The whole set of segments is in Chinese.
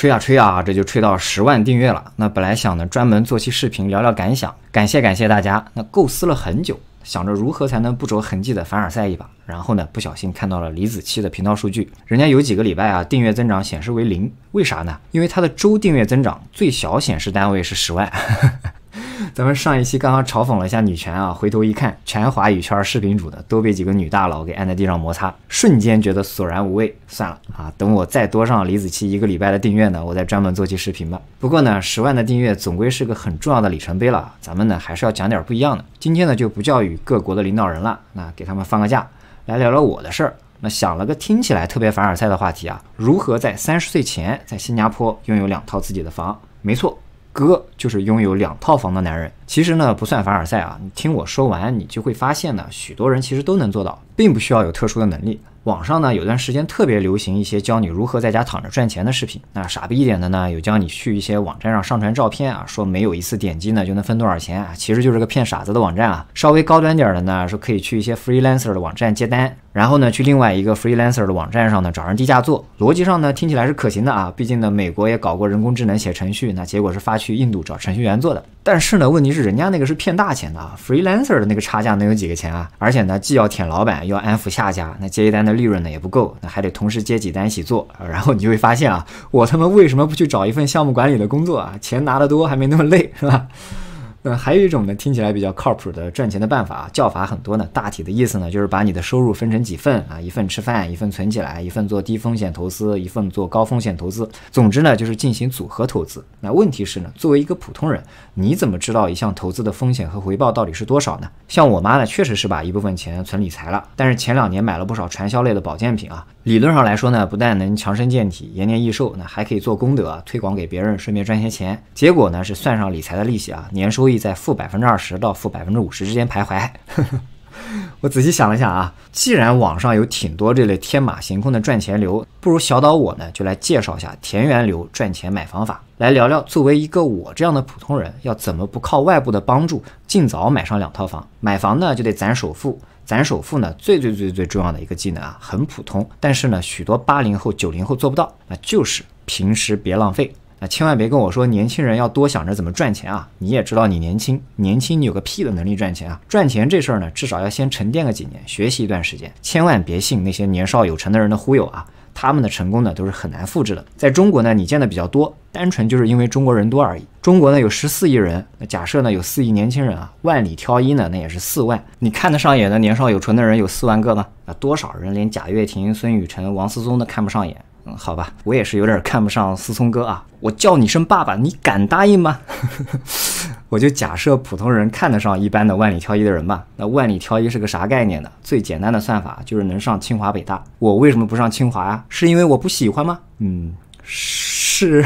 吹啊吹啊，这就吹到十万订阅了。那本来想呢，专门做期视频聊聊感想，感谢感谢大家。那构思了很久，想着如何才能不着痕迹的凡尔赛一把，然后呢，不小心看到了李子柒的频道数据，人家有几个礼拜啊，订阅增长显示为零，为啥呢？因为他的周订阅增长最小显示单位是十万。咱们上一期刚刚嘲讽了一下女权啊，回头一看，全华语圈视频主的都被几个女大佬给按在地上摩擦，瞬间觉得索然无味。算了啊，等我再多上李子柒一个礼拜的订阅呢，我再专门做期视频吧。不过呢，十万的订阅总归是个很重要的里程碑了，咱们呢还是要讲点不一样的。今天呢就不教育各国的领导人了，那给他们放个假，来聊聊我的事儿。那想了个听起来特别凡尔赛的话题啊，如何在三十岁前在新加坡拥有两套自己的房？没错。哥就是拥有两套房的男人。其实呢，不算凡尔赛啊。你听我说完，你就会发现呢，许多人其实都能做到，并不需要有特殊的能力。网上呢，有段时间特别流行一些教你如何在家躺着赚钱的视频。那傻逼一点的呢，有教你去一些网站上上传照片啊，说没有一次点击呢就能分多少钱啊，其实就是个骗傻子的网站啊。稍微高端点的呢，说可以去一些 freelancer 的网站接单。然后呢，去另外一个 freelancer 的网站上呢，找人低价做。逻辑上呢，听起来是可行的啊。毕竟呢，美国也搞过人工智能写程序，那结果是发去印度找程序员做的。但是呢，问题是人家那个是骗大钱的啊，freelancer 的那个差价能有几个钱啊？而且呢，既要舔老板，又要安抚下家，那接一单的利润呢也不够，那还得同时接几单一起做。然后你就会发现啊，我他妈为什么不去找一份项目管理的工作啊？钱拿得多，还没那么累，是吧？那还有一种呢，听起来比较靠谱的赚钱的办法，啊，叫法很多呢。大体的意思呢，就是把你的收入分成几份啊，一份吃饭，一份存起来，一份做低风险投资，一份做高风险投资。总之呢，就是进行组合投资。那问题是呢，作为一个普通人，你怎么知道一项投资的风险和回报到底是多少呢？像我妈呢，确实是把一部分钱存理财了，但是前两年买了不少传销类的保健品啊。理论上来说呢，不但能强身健体、延年益寿，那还可以做功德，推广给别人，顺便赚些钱。结果呢，是算上理财的利息啊，年收益在负百分之二十到负百分之五十之间徘徊。我仔细想了想啊，既然网上有挺多这类天马行空的赚钱流，不如小岛我呢就来介绍一下田园流赚钱买房法，来聊聊作为一个我这样的普通人，要怎么不靠外部的帮助，尽早买上两套房。买房呢就得攒首付。攒首付呢，最最最最重要的一个技能啊，很普通，但是呢，许多八零后、九零后做不到，那就是平时别浪费，那千万别跟我说年轻人要多想着怎么赚钱啊！你也知道你年轻，年轻你有个屁的能力赚钱啊！赚钱这事儿呢，至少要先沉淀个几年，学习一段时间，千万别信那些年少有成的人的忽悠啊！他们的成功呢，都是很难复制的。在中国呢，你见的比较多，单纯就是因为中国人多而已。中国呢有十四亿人，那假设呢有四亿年轻人啊，万里挑一呢，那也是四万。你看得上眼的年少有成的人有四万个吗？那多少人连贾跃亭、孙雨辰、王思聪都看不上眼？嗯，好吧，我也是有点看不上思聪哥啊。我叫你声爸爸，你敢答应吗？我就假设普通人看得上一般的万里挑一的人吧。那万里挑一是个啥概念呢？最简单的算法就是能上清华北大。我为什么不上清华呀？是因为我不喜欢吗？嗯，是。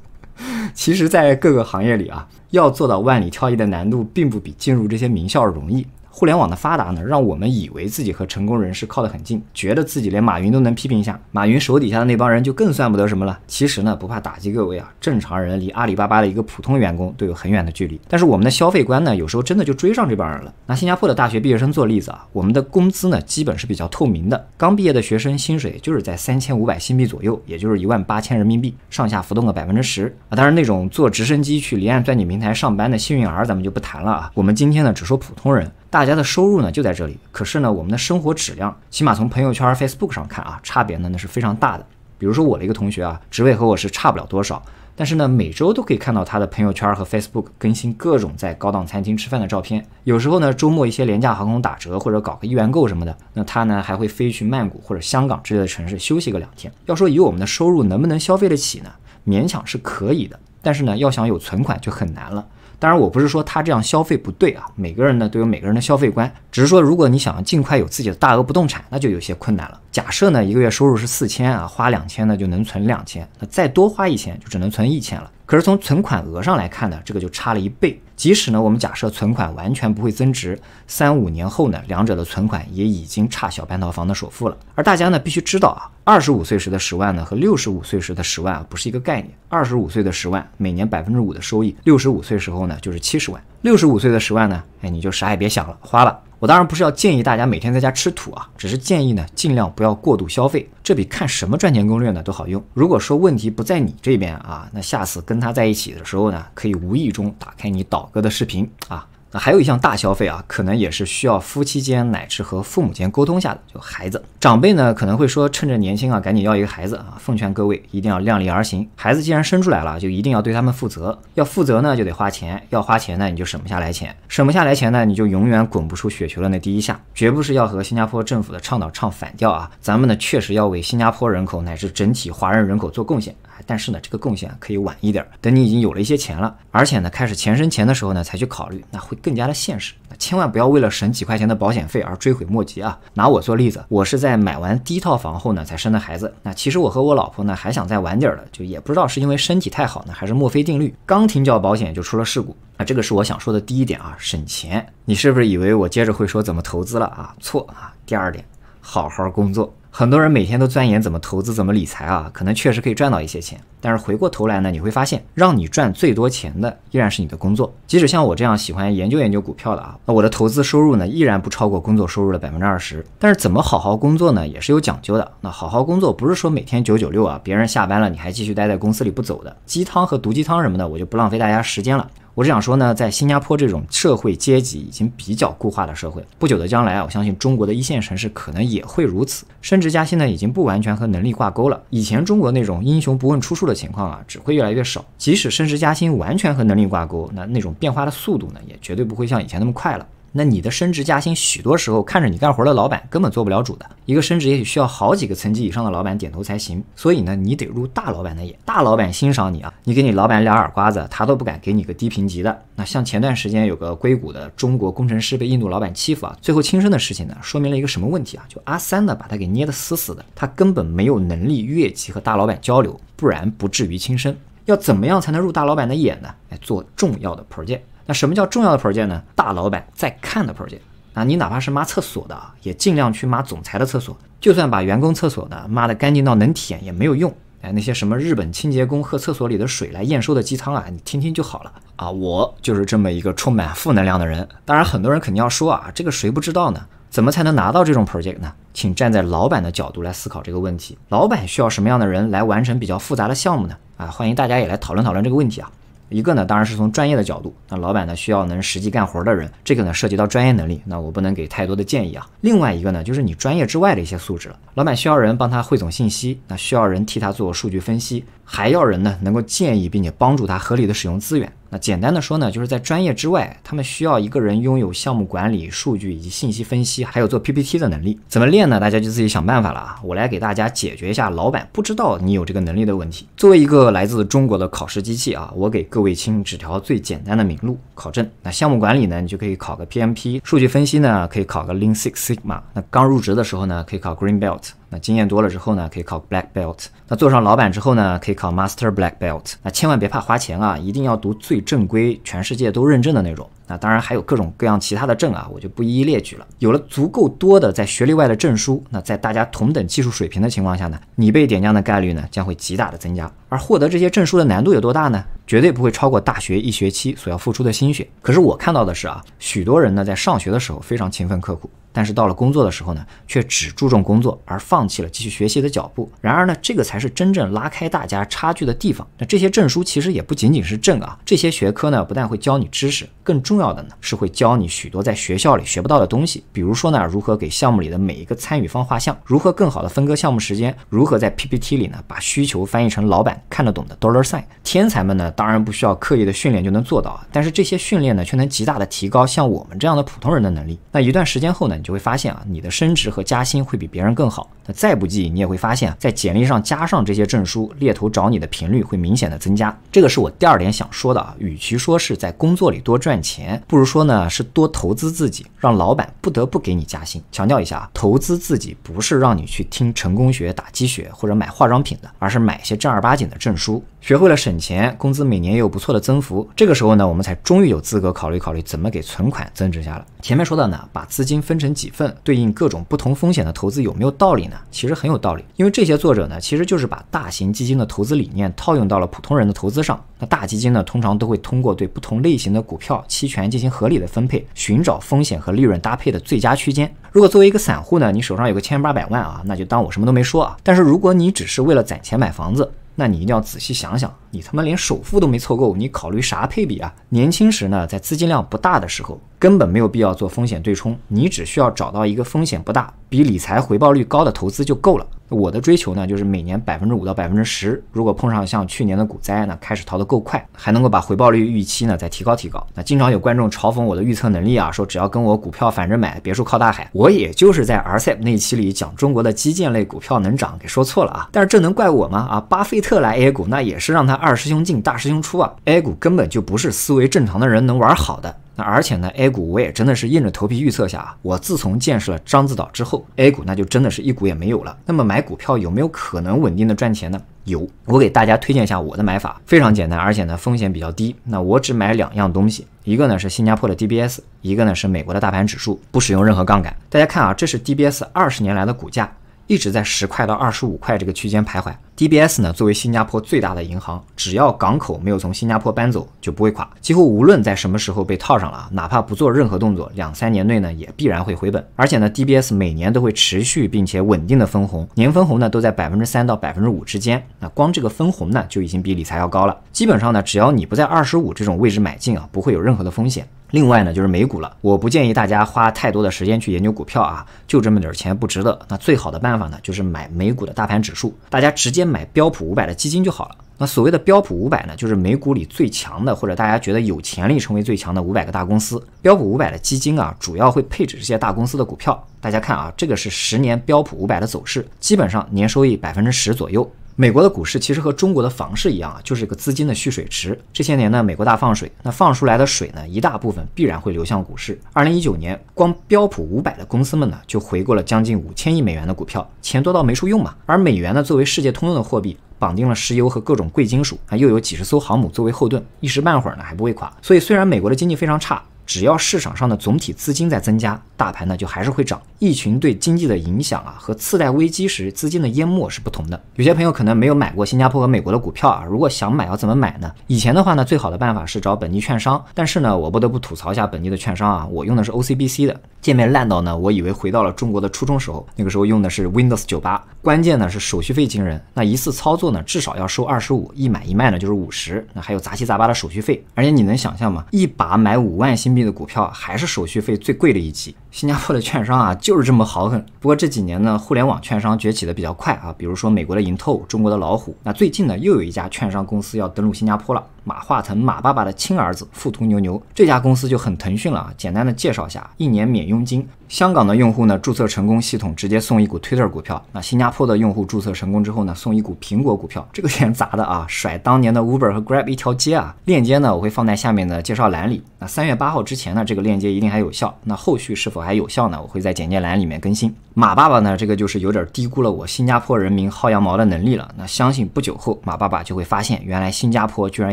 其实，在各个行业里啊，要做到万里挑一的难度，并不比进入这些名校容易。互联网的发达呢，让我们以为自己和成功人士靠得很近，觉得自己连马云都能批评一下，马云手底下的那帮人就更算不得什么了。其实呢，不怕打击各位啊，正常人离阿里巴巴的一个普通员工都有很远的距离。但是我们的消费观呢，有时候真的就追上这帮人了。拿新加坡的大学毕业生做例子啊，我们的工资呢基本是比较透明的，刚毕业的学生薪水就是在三千五百新币左右，也就是一万八千人民币上下浮动个百分之十啊。当然，那种坐直升机去离岸钻井平台上班的幸运儿咱们就不谈了啊。我们今天呢只说普通人。大家的收入呢就在这里，可是呢，我们的生活质量，起码从朋友圈、Facebook 上看啊，差别呢那是非常大的。比如说我的一个同学啊，职位和我是差不了多少，但是呢，每周都可以看到他的朋友圈和 Facebook 更新各种在高档餐厅吃饭的照片。有时候呢，周末一些廉价航空打折或者搞个一元购什么的，那他呢还会飞去曼谷或者香港之类的城市休息个两天。要说以我们的收入能不能消费得起呢？勉强是可以的，但是呢，要想有存款就很难了。当然，我不是说他这样消费不对啊。每个人呢都有每个人的消费观，只是说，如果你想尽快有自己的大额不动产，那就有些困难了。假设呢，一个月收入是四千啊，花两千呢就能存两千，那再多花一千就只能存一千了。可是从存款额上来看呢，这个就差了一倍。即使呢，我们假设存款完全不会增值，三五年后呢，两者的存款也已经差小半套房的首付了。而大家呢，必须知道啊，二十五岁时的十万呢和六十五岁时的十万啊不是一个概念。二十五岁的十万每年百分之五的收益，六十五岁时候呢就是七十万。六十五岁的十万呢，哎，你就啥也别想了，花了。我当然不是要建议大家每天在家吃土啊，只是建议呢，尽量不要过度消费，这比看什么赚钱攻略呢都好用。如果说问题不在你这边啊，那下次跟他在一起的时候呢，可以无意中打开你倒戈的视频啊。还有一项大消费啊，可能也是需要夫妻间乃至和父母间沟通下的，就孩子长辈呢可能会说，趁着年轻啊，赶紧要一个孩子啊，奉劝各位一定要量力而行。孩子既然生出来了，就一定要对他们负责。要负责呢，就得花钱；要花钱呢，你就省不下来钱；省不下来钱呢，你就永远滚不出雪球了。那第一下，绝不是要和新加坡政府的倡导唱反调啊，咱们呢确实要为新加坡人口乃至整体华人人口做贡献。但是呢，这个贡献可以晚一点儿，等你已经有了一些钱了，而且呢，开始钱生钱的时候呢，才去考虑，那会更加的现实。那千万不要为了省几块钱的保险费而追悔莫及啊！拿我做例子，我是在买完第一套房后呢，才生的孩子。那其实我和我老婆呢，还想再晚点儿的，就也不知道是因为身体太好呢，还是墨菲定律，刚停缴保险就出了事故。那这个是我想说的第一点啊，省钱。你是不是以为我接着会说怎么投资了啊？错啊，第二点，好好工作。很多人每天都钻研怎么投资、怎么理财啊，可能确实可以赚到一些钱。但是回过头来呢，你会发现，让你赚最多钱的依然是你的工作。即使像我这样喜欢研究研究股票的啊，那我的投资收入呢，依然不超过工作收入的百分之二十。但是怎么好好工作呢，也是有讲究的。那好好工作不是说每天九九六啊，别人下班了你还继续待在公司里不走的。鸡汤和毒鸡汤什么的，我就不浪费大家时间了。我是想说呢，在新加坡这种社会阶级已经比较固化的社会，不久的将来啊，我相信中国的一线城市可能也会如此。升职加薪呢，已经不完全和能力挂钩了。以前中国那种英雄不问出处的情况啊，只会越来越少。即使升职加薪完全和能力挂钩，那那种变化的速度呢，也绝对不会像以前那么快了。那你的升职加薪，许多时候看着你干活的老板根本做不了主的。一个升职也许需要好几个层级以上的老板点头才行。所以呢，你得入大老板的眼，大老板欣赏你啊。你给你老板两耳刮子，他都不敢给你个低评级的。那像前段时间有个硅谷的中国工程师被印度老板欺负啊，最后轻生的事情呢，说明了一个什么问题啊？就阿三呢把他给捏得死死的，他根本没有能力越级和大老板交流，不然不至于轻生。要怎么样才能入大老板的眼呢？来做重要的 project。那什么叫重要的 project 呢？大老板在看的 project 啊，你哪怕是抹厕所的，也尽量去抹总裁的厕所，就算把员工厕所的抹的干净到能舔也没有用。哎，那些什么日本清洁工喝厕所里的水来验收的机舱啊，你听听就好了啊。我就是这么一个充满负能量的人。当然，很多人肯定要说啊，这个谁不知道呢？怎么才能拿到这种 project 呢？请站在老板的角度来思考这个问题。老板需要什么样的人来完成比较复杂的项目呢？啊，欢迎大家也来讨论讨论这个问题啊。一个呢，当然是从专业的角度，那老板呢需要能实际干活的人，这个呢涉及到专业能力，那我不能给太多的建议啊。另外一个呢，就是你专业之外的一些素质了，老板需要人帮他汇总信息，那需要人替他做数据分析，还要人呢能够建议并且帮助他合理的使用资源。那简单的说呢，就是在专业之外，他们需要一个人拥有项目管理、数据以及信息分析，还有做 PPT 的能力。怎么练呢？大家就自己想办法了啊！我来给大家解决一下，老板不知道你有这个能力的问题。作为一个来自中国的考试机器啊，我给各位亲指条最简单的明路考证。那项目管理呢，你就可以考个 PMP；数据分析呢，可以考个 Lean Six Sigma；那刚入职的时候呢，可以考 Green Belt。经验多了之后呢，可以考 Black Belt。那做上老板之后呢，可以考 Master Black Belt。那千万别怕花钱啊，一定要读最正规、全世界都认证的那种。那当然还有各种各样其他的证啊，我就不一一列举了。有了足够多的在学历外的证书，那在大家同等技术水平的情况下呢，你被点将的概率呢将会极大的增加。而获得这些证书的难度有多大呢？绝对不会超过大学一学期所要付出的心血。可是我看到的是啊，许多人呢在上学的时候非常勤奋刻苦。但是到了工作的时候呢，却只注重工作，而放弃了继续学习的脚步。然而呢，这个才是真正拉开大家差距的地方。那这些证书其实也不仅仅是证啊，这些学科呢，不但会教你知识。更重要的呢，是会教你许多在学校里学不到的东西，比如说呢，如何给项目里的每一个参与方画像，如何更好的分割项目时间，如何在 PPT 里呢，把需求翻译成老板看得懂的 Dollar sign。天才们呢，当然不需要刻意的训练就能做到，啊，但是这些训练呢，却能极大的提高像我们这样的普通人的能力。那一段时间后呢，你就会发现啊，你的升职和加薪会比别人更好。那再不济，你也会发现在简历上加上这些证书，猎头找你的频率会明显的增加。这个是我第二点想说的啊，与其说是在工作里多赚，赚钱不如说呢是多投资自己，让老板不得不给你加薪。强调一下啊，投资自己不是让你去听成功学打鸡血或者买化妆品的，而是买一些正儿八经的证书。学会了省钱，工资每年也有不错的增幅。这个时候呢，我们才终于有资格考虑考虑怎么给存款增值下了。前面说的呢，把资金分成几份，对应各种不同风险的投资有没有道理呢？其实很有道理，因为这些作者呢，其实就是把大型基金的投资理念套用到了普通人的投资上。那大基金呢，通常都会通过对不同类型的股票。期权进行合理的分配，寻找风险和利润搭配的最佳区间。如果作为一个散户呢，你手上有个千八百万啊，那就当我什么都没说啊。但是如果你只是为了攒钱买房子，那你一定要仔细想想，你他妈连首付都没凑够，你考虑啥配比啊？年轻时呢，在资金量不大的时候。根本没有必要做风险对冲，你只需要找到一个风险不大、比理财回报率高的投资就够了。我的追求呢，就是每年百分之五到百分之十。如果碰上像去年的股灾呢，开始逃得够快，还能够把回报率预期呢再提高提高。那经常有观众嘲讽我的预测能力啊，说只要跟我股票反着买，别墅靠大海。我也就是在 RCEP 那期里讲中国的基建类股票能涨，给说错了啊。但是这能怪我吗？啊，巴菲特来 A 股那也是让他二师兄进大师兄出啊，A 股根本就不是思维正常的人能玩好的。那而且呢，A 股我也真的是硬着头皮预测下啊。我自从见识了獐子岛之后，A 股那就真的是一股也没有了。那么买股票有没有可能稳定的赚钱呢？有，我给大家推荐一下我的买法，非常简单，而且呢风险比较低。那我只买两样东西，一个呢是新加坡的 DBS，一个呢是美国的大盘指数，不使用任何杠杆。大家看啊，这是 DBS 二十年来的股价一直在十块到二十五块这个区间徘徊。DBS 呢，作为新加坡最大的银行，只要港口没有从新加坡搬走，就不会垮。几乎无论在什么时候被套上了，哪怕不做任何动作，两三年内呢，也必然会回本。而且呢，DBS 每年都会持续并且稳定的分红，年分红呢都在百分之三到百分之五之间。那光这个分红呢，就已经比理财要高了。基本上呢，只要你不在二十五这种位置买进啊，不会有任何的风险。另外呢，就是美股了。我不建议大家花太多的时间去研究股票啊，就这么点钱不值得。那最好的办法呢，就是买美股的大盘指数，大家直接买标普五百的基金就好了。那所谓的标普五百呢，就是美股里最强的，或者大家觉得有潜力成为最强的五百个大公司。标普五百的基金啊，主要会配置这些大公司的股票。大家看啊，这个是十年标普五百的走势，基本上年收益百分之十左右。美国的股市其实和中国的房市一样啊，就是一个资金的蓄水池。这些年呢，美国大放水，那放出来的水呢，一大部分必然会流向股市。二零一九年，光标普五百的公司们呢，就回购了将近五千亿美元的股票，钱多到没处用嘛。而美元呢，作为世界通用的货币，绑定了石油和各种贵金属，啊，又有几十艘航母作为后盾，一时半会儿呢，还不会垮。所以，虽然美国的经济非常差。只要市场上的总体资金在增加，大盘呢就还是会涨。疫情对经济的影响啊，和次贷危机时资金的淹没是不同的。有些朋友可能没有买过新加坡和美国的股票啊，如果想买，要怎么买呢？以前的话呢，最好的办法是找本地券商，但是呢，我不得不吐槽一下本地的券商啊，我用的是 OCBC 的，界面烂到呢，我以为回到了中国的初中时候，那个时候用的是 Windows 九八，关键呢是手续费惊人，那一次操作呢，至少要收二十五，一买一卖呢就是五十，那还有杂七杂八的手续费，而且你能想象吗？一把买五万新。币的股票还是手续费最贵的一级。新加坡的券商啊，就是这么豪横。不过这几年呢，互联网券商崛起的比较快啊，比如说美国的盈透，中国的老虎。那最近呢，又有一家券商公司要登陆新加坡了。马化腾，马爸爸的亲儿子富途牛牛这家公司就很腾讯了啊。简单的介绍下，一年免佣金。香港的用户呢，注册成功，系统直接送一股 Twitter 股票。那新加坡的用户注册成功之后呢，送一股苹果股票。这个钱砸的啊，甩当年的 Uber 和 Grab 一条街啊。链接呢，我会放在下面的介绍栏里。那三月八号之前呢，这个链接一定还有效。那后续是否还有效呢？我会在简介栏里面更新。马爸爸呢，这个就是有点低估了我新加坡人民薅羊毛的能力了。那相信不久后，马爸爸就会发现，原来新加坡居然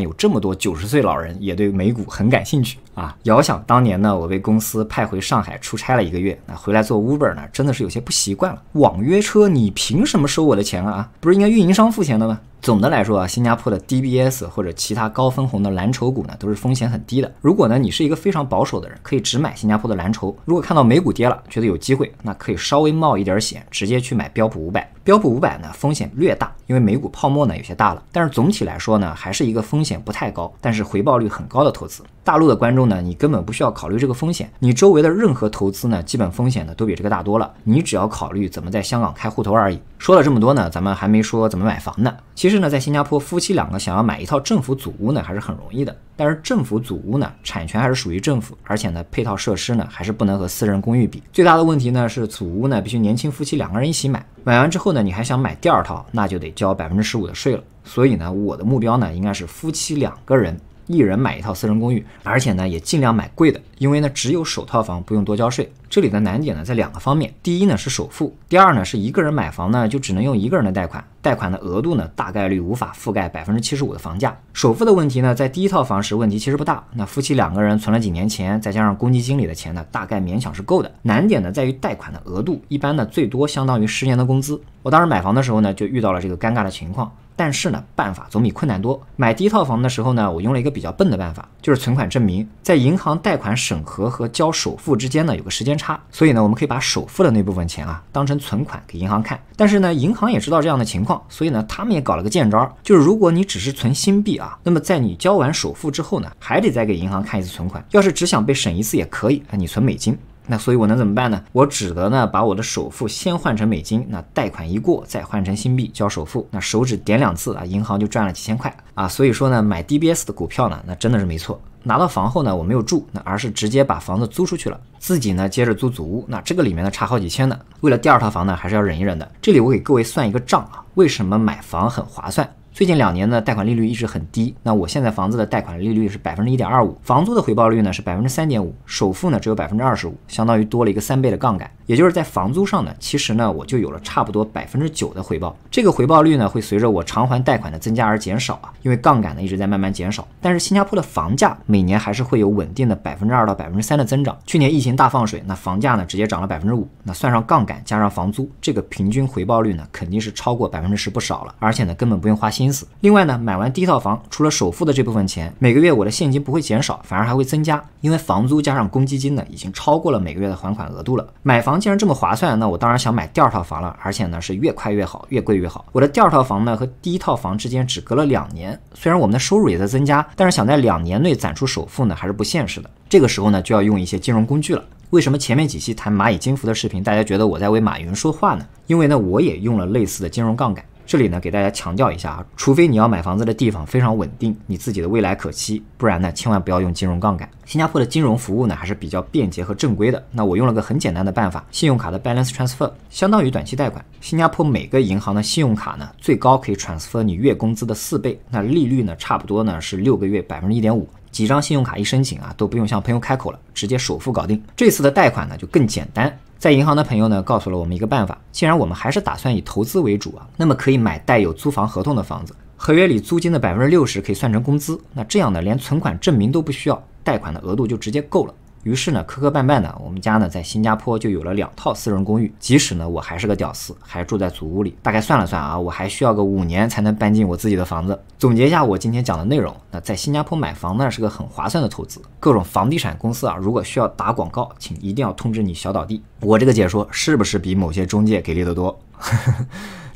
有。这么多九十岁老人也对美股很感兴趣啊！遥想当年呢，我被公司派回上海出差了一个月，那回来做 Uber 呢，真的是有些不习惯了。网约车，你凭什么收我的钱啊？不是应该运营商付钱的吗？总的来说啊，新加坡的 DBS 或者其他高分红的蓝筹股呢，都是风险很低的。如果呢你是一个非常保守的人，可以只买新加坡的蓝筹。如果看到美股跌了，觉得有机会，那可以稍微冒一点险，直接去买标普五百。标普五百呢，风险略大，因为美股泡沫呢有些大了。但是总体来说呢，还是一个风险不太高，但是回报率很高的投资。大陆的观众呢，你根本不需要考虑这个风险，你周围的任何投资呢，基本风险呢都比这个大多了。你只要考虑怎么在香港开户头而已。说了这么多呢，咱们还没说怎么买房呢。其实呢，在新加坡，夫妻两个想要买一套政府组屋呢，还是很容易的。但是政府组屋呢，产权还是属于政府，而且呢，配套设施呢，还是不能和私人公寓比。最大的问题呢，是组屋呢必须年轻夫妻两个人一起买，买完之后呢，你还想买第二套，那就得交百分之十五的税了。所以呢，我的目标呢，应该是夫妻两个人。一人买一套私人公寓，而且呢也尽量买贵的，因为呢只有首套房不用多交税。这里的难点呢在两个方面，第一呢是首付，第二呢是一个人买房呢就只能用一个人的贷款，贷款的额度呢大概率无法覆盖百分之七十五的房价。首付的问题呢在第一套房时问题其实不大，那夫妻两个人存了几年钱，再加上公积金里的钱呢大概勉强是够的。难点呢在于贷款的额度，一般呢最多相当于十年的工资。我当时买房的时候呢就遇到了这个尴尬的情况。但是呢，办法总比困难多。买第一套房的时候呢，我用了一个比较笨的办法，就是存款证明。在银行贷款审核和交首付之间呢，有个时间差，所以呢，我们可以把首付的那部分钱啊，当成存款给银行看。但是呢，银行也知道这样的情况，所以呢，他们也搞了个贱招，就是如果你只是存新币啊，那么在你交完首付之后呢，还得再给银行看一次存款。要是只想被审一次也可以，你存美金。那所以，我能怎么办呢？我只得呢把我的首付先换成美金，那贷款一过，再换成新币交首付。那手指点两次啊，银行就赚了几千块啊。所以说呢，买 D B S 的股票呢，那真的是没错。拿到房后呢，我没有住，那而是直接把房子租出去了，自己呢接着租祖屋。那这个里面呢差好几千呢，为了第二套房呢，还是要忍一忍的。这里我给各位算一个账啊，为什么买房很划算？最近两年呢，贷款利率一直很低。那我现在房子的贷款利率是百分之一点二五，房租的回报率呢是百分之三点五，首付呢只有百分之二十五，相当于多了一个三倍的杠杆。也就是在房租上呢，其实呢我就有了差不多百分之九的回报。这个回报率呢会随着我偿还贷款的增加而减少啊，因为杠杆呢一直在慢慢减少。但是新加坡的房价每年还是会有稳定的百分之二到百分之三的增长。去年疫情大放水，那房价呢直接涨了百分之五。那算上杠杆加上房租，这个平均回报率呢肯定是超过百分之十不少了。而且呢根本不用花心。心思。另外呢，买完第一套房，除了首付的这部分钱，每个月我的现金不会减少，反而还会增加，因为房租加上公积金呢，已经超过了每个月的还款额度了。买房既然这么划算，那我当然想买第二套房了，而且呢是越快越好，越贵越好。我的第二套房呢和第一套房之间只隔了两年，虽然我们的收入也在增加，但是想在两年内攒出首付呢，还是不现实的。这个时候呢，就要用一些金融工具了。为什么前面几期谈蚂蚁金服的视频，大家觉得我在为马云说话呢？因为呢，我也用了类似的金融杠杆。这里呢，给大家强调一下啊，除非你要买房子的地方非常稳定，你自己的未来可期，不然呢，千万不要用金融杠杆。新加坡的金融服务呢还是比较便捷和正规的。那我用了个很简单的办法，信用卡的 balance transfer 相当于短期贷款。新加坡每个银行的信用卡呢，最高可以 transfer 你月工资的四倍，那利率呢，差不多呢是六个月百分之一点五。几张信用卡一申请啊，都不用向朋友开口了，直接首付搞定。这次的贷款呢就更简单。在银行的朋友呢，告诉了我们一个办法。既然我们还是打算以投资为主啊，那么可以买带有租房合同的房子，合约里租金的百分之六十可以算成工资。那这样呢，连存款证明都不需要，贷款的额度就直接够了。于是呢，磕磕绊绊的，我们家呢在新加坡就有了两套私人公寓。即使呢我还是个屌丝，还住在祖屋里。大概算了算啊，我还需要个五年才能搬进我自己的房子。总结一下我今天讲的内容，那在新加坡买房呢是个很划算的投资。各种房地产公司啊，如果需要打广告，请一定要通知你小倒弟。我这个解说是不是比某些中介给力的多？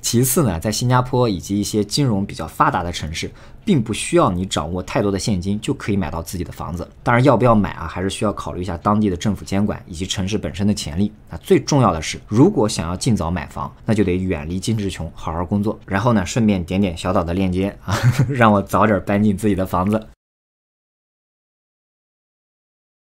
其次呢，在新加坡以及一些金融比较发达的城市，并不需要你掌握太多的现金就可以买到自己的房子。当然，要不要买啊，还是需要考虑一下当地的政府监管以及城市本身的潜力。那最重要的是，如果想要尽早买房，那就得远离金志穷，好好工作。然后呢，顺便点点小岛的链接啊，让我早点搬进自己的房子。